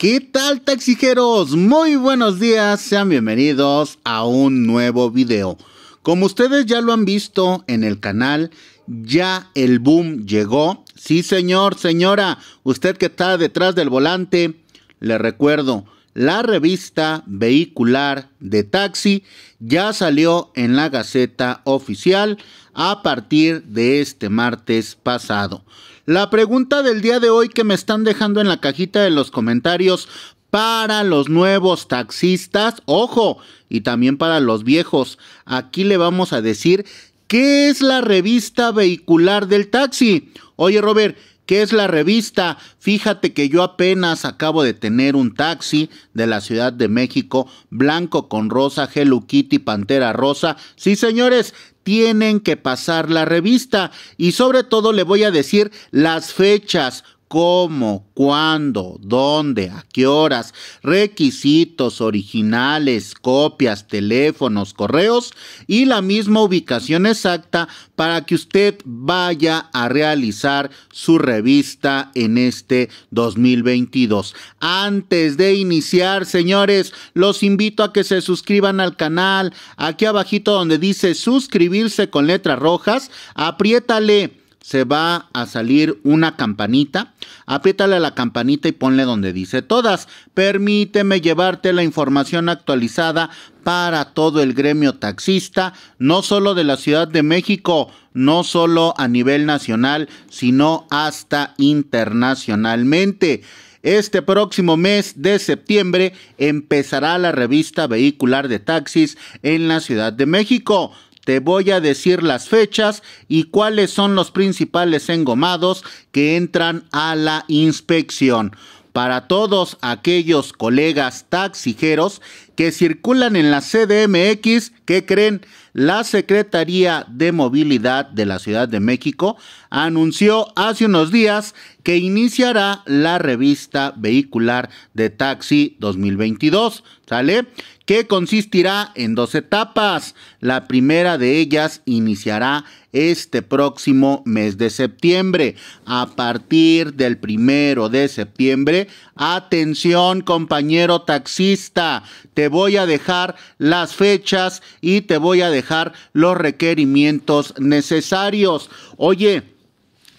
¿Qué tal taxijeros? Muy buenos días, sean bienvenidos a un nuevo video. Como ustedes ya lo han visto en el canal, ya el boom llegó. Sí señor, señora, usted que está detrás del volante, le recuerdo, la revista vehicular de taxi ya salió en la Gaceta Oficial a partir de este martes pasado. La pregunta del día de hoy que me están dejando en la cajita de los comentarios para los nuevos taxistas, ojo, y también para los viejos, aquí le vamos a decir qué es la revista vehicular del taxi. Oye Robert, ¿Qué es la revista? Fíjate que yo apenas acabo de tener un taxi de la Ciudad de México, blanco con rosa, Hello Kitty, pantera rosa. Sí, señores, tienen que pasar la revista y sobre todo le voy a decir las fechas, cómo, cuándo, dónde, a qué horas, requisitos, originales, copias, teléfonos, correos y la misma ubicación exacta para que usted vaya a realizar su revista en este 2022. Antes de iniciar, señores, los invito a que se suscriban al canal. Aquí abajito donde dice suscribirse con letras rojas, apriétale se va a salir una campanita. Apriétale la campanita y ponle donde dice todas. Permíteme llevarte la información actualizada para todo el gremio taxista, no solo de la Ciudad de México, no solo a nivel nacional, sino hasta internacionalmente. Este próximo mes de septiembre empezará la revista vehicular de taxis en la Ciudad de México te voy a decir las fechas y cuáles son los principales engomados que entran a la inspección. Para todos aquellos colegas taxijeros que circulan en la CDMX, que creen? La Secretaría de Movilidad de la Ciudad de México anunció hace unos días que iniciará la revista vehicular de taxi 2022, ¿sale? que consistirá en dos etapas. La primera de ellas iniciará este próximo mes de septiembre. A partir del primero de septiembre, atención compañero taxista, te voy a dejar las fechas y te voy a dejar los requerimientos necesarios. Oye,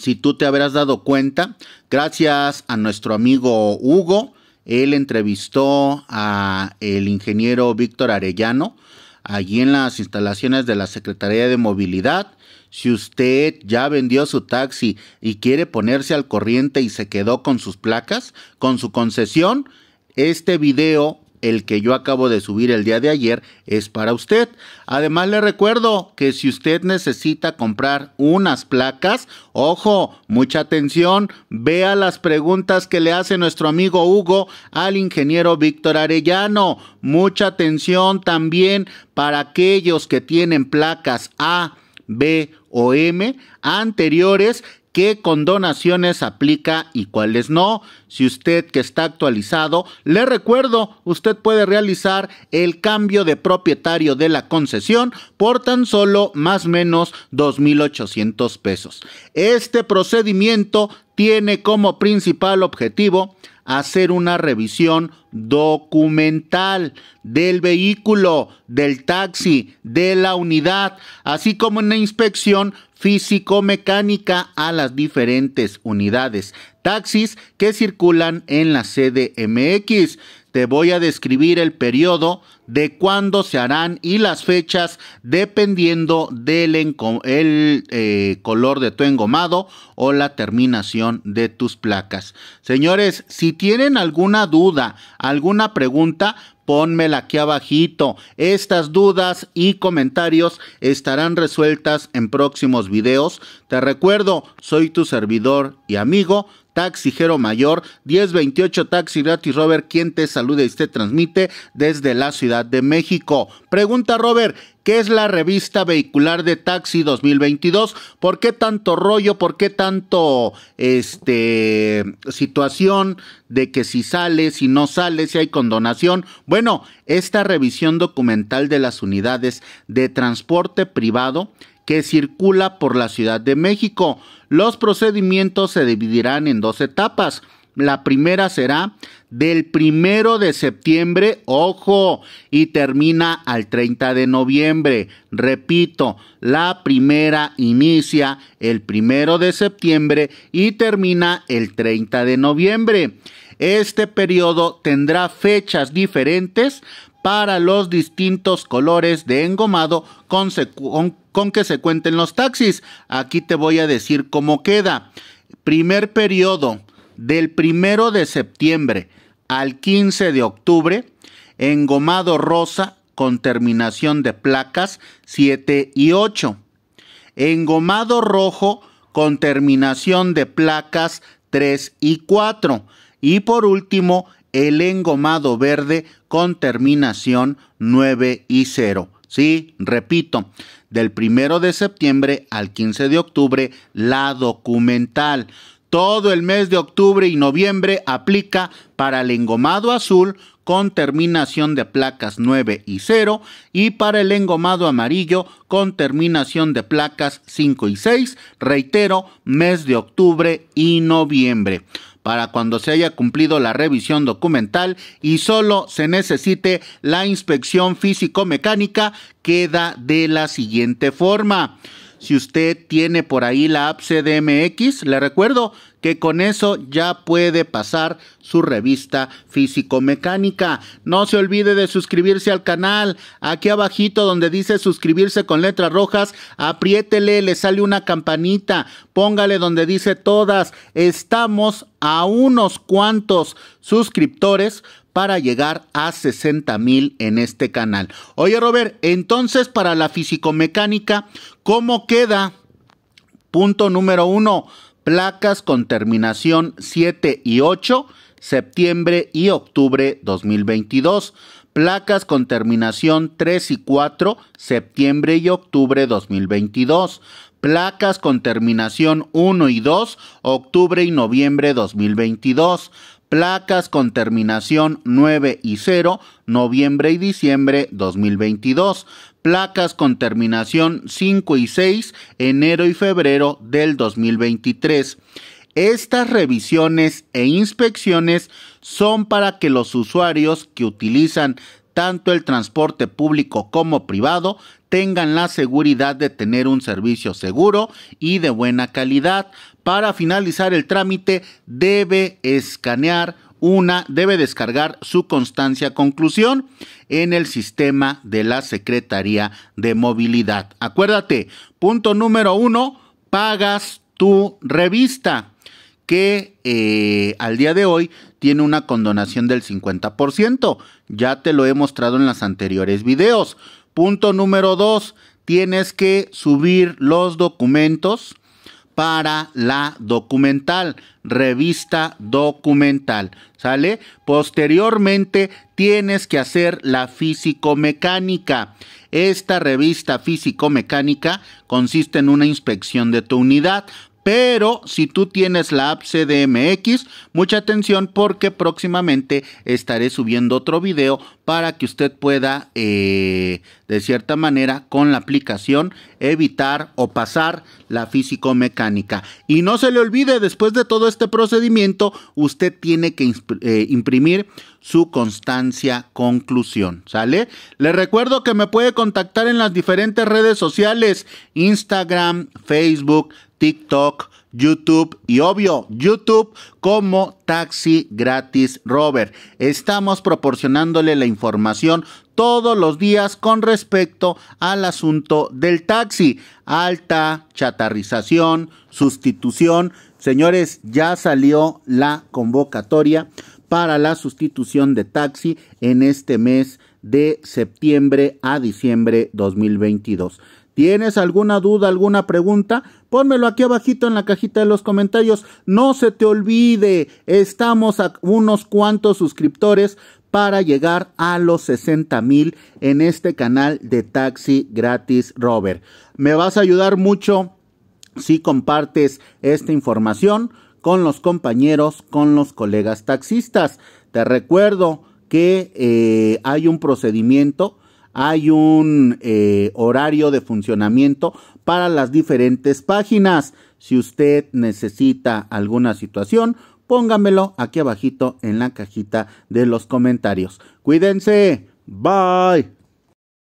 si tú te habrás dado cuenta, gracias a nuestro amigo Hugo, él entrevistó a el ingeniero Víctor Arellano allí en las instalaciones de la Secretaría de Movilidad. Si usted ya vendió su taxi y quiere ponerse al corriente y se quedó con sus placas, con su concesión, este video el que yo acabo de subir el día de ayer es para usted. Además le recuerdo que si usted necesita comprar unas placas, ojo, mucha atención, vea las preguntas que le hace nuestro amigo Hugo al ingeniero Víctor Arellano. Mucha atención también para aquellos que tienen placas A, B o M anteriores qué condonaciones aplica y cuáles no. Si usted que está actualizado, le recuerdo, usted puede realizar el cambio de propietario de la concesión por tan solo más o menos 2.800 pesos. Este procedimiento tiene como principal objetivo hacer una revisión documental del vehículo, del taxi, de la unidad, así como una inspección físico-mecánica a las diferentes unidades taxis que circulan en la CDMX te voy a describir el periodo de cuándo se harán y las fechas dependiendo del el, eh, color de tu engomado o la terminación de tus placas. Señores, si tienen alguna duda, alguna pregunta, pónmela aquí abajito. Estas dudas y comentarios estarán resueltas en próximos videos. Te recuerdo, soy tu servidor y amigo Taxijero Mayor 1028 Taxi Gratis Robert, quien te saluda y te transmite desde la Ciudad de México. Pregunta Robert, ¿qué es la revista vehicular de taxi 2022? ¿Por qué tanto rollo? ¿Por qué tanto este situación de que si sale, si no sale, si hay condonación? Bueno, esta revisión documental de las unidades de transporte privado que circula por la Ciudad de México. Los procedimientos se dividirán en dos etapas. La primera será del primero de septiembre, ojo, y termina al 30 de noviembre. Repito, la primera inicia el primero de septiembre y termina el 30 de noviembre. Este periodo tendrá fechas diferentes para los distintos colores de engomado con, que se cuenten los taxis. Aquí te voy a decir cómo queda. Primer periodo del primero de septiembre al 15 de octubre, engomado rosa con terminación de placas 7 y 8. Engomado rojo con terminación de placas 3 y 4. Y por último, el engomado verde con terminación 9 y 0. Sí, repito, del 1 de septiembre al 15 de octubre, la documental. Todo el mes de octubre y noviembre aplica para el engomado azul con terminación de placas 9 y 0 y para el engomado amarillo con terminación de placas 5 y 6, reitero, mes de octubre y noviembre para cuando se haya cumplido la revisión documental y solo se necesite la inspección físico-mecánica, queda de la siguiente forma. Si usted tiene por ahí la app CDMX, le recuerdo que con eso ya puede pasar su revista físico-mecánica. No se olvide de suscribirse al canal. Aquí abajito donde dice suscribirse con letras rojas, apriétele, le sale una campanita. Póngale donde dice todas. Estamos a unos cuantos suscriptores para llegar a 60 mil en este canal. Oye Robert, entonces para la físico-mecánica, ¿cómo queda? Punto número uno, placas con terminación 7 y 8, septiembre y octubre 2022. Placas con terminación 3 y 4, septiembre y octubre 2022 placas con terminación 1 y 2, octubre y noviembre 2022, placas con terminación 9 y 0, noviembre y diciembre 2022, placas con terminación 5 y 6, enero y febrero del 2023. Estas revisiones e inspecciones son para que los usuarios que utilizan tanto el transporte público como privado tengan la seguridad de tener un servicio seguro y de buena calidad para finalizar el trámite debe escanear una, debe descargar su constancia conclusión en el sistema de la Secretaría de Movilidad. Acuérdate, punto número uno, pagas tu revista que eh, al día de hoy tiene una condonación del 50%. Ya te lo he mostrado en los anteriores videos. Punto número dos, Tienes que subir los documentos para la documental, revista documental, ¿sale? Posteriormente tienes que hacer la físico-mecánica. Esta revista físico-mecánica consiste en una inspección de tu unidad pero si tú tienes la app CDMX, mucha atención porque próximamente estaré subiendo otro video para que usted pueda, eh, de cierta manera, con la aplicación evitar o pasar la físico-mecánica. Y no se le olvide, después de todo este procedimiento, usted tiene que eh, imprimir su constancia conclusión, ¿sale? Le recuerdo que me puede contactar en las diferentes redes sociales, Instagram, Facebook, TikTok, YouTube y obvio YouTube como Taxi Gratis Robert. Estamos proporcionándole la información todos los días con respecto al asunto del taxi. Alta, chatarrización, sustitución. Señores, ya salió la convocatoria para la sustitución de taxi en este mes de septiembre a diciembre 2022. ¿Tienes alguna duda, alguna pregunta? Pónmelo aquí abajito en la cajita de los comentarios. No se te olvide, estamos a unos cuantos suscriptores para llegar a los 60 mil en este canal de Taxi Gratis Robert. Me vas a ayudar mucho si compartes esta información con los compañeros, con los colegas taxistas. Te recuerdo que eh, hay un procedimiento hay un eh, horario de funcionamiento para las diferentes páginas. Si usted necesita alguna situación, póngamelo aquí abajito en la cajita de los comentarios. Cuídense. Bye.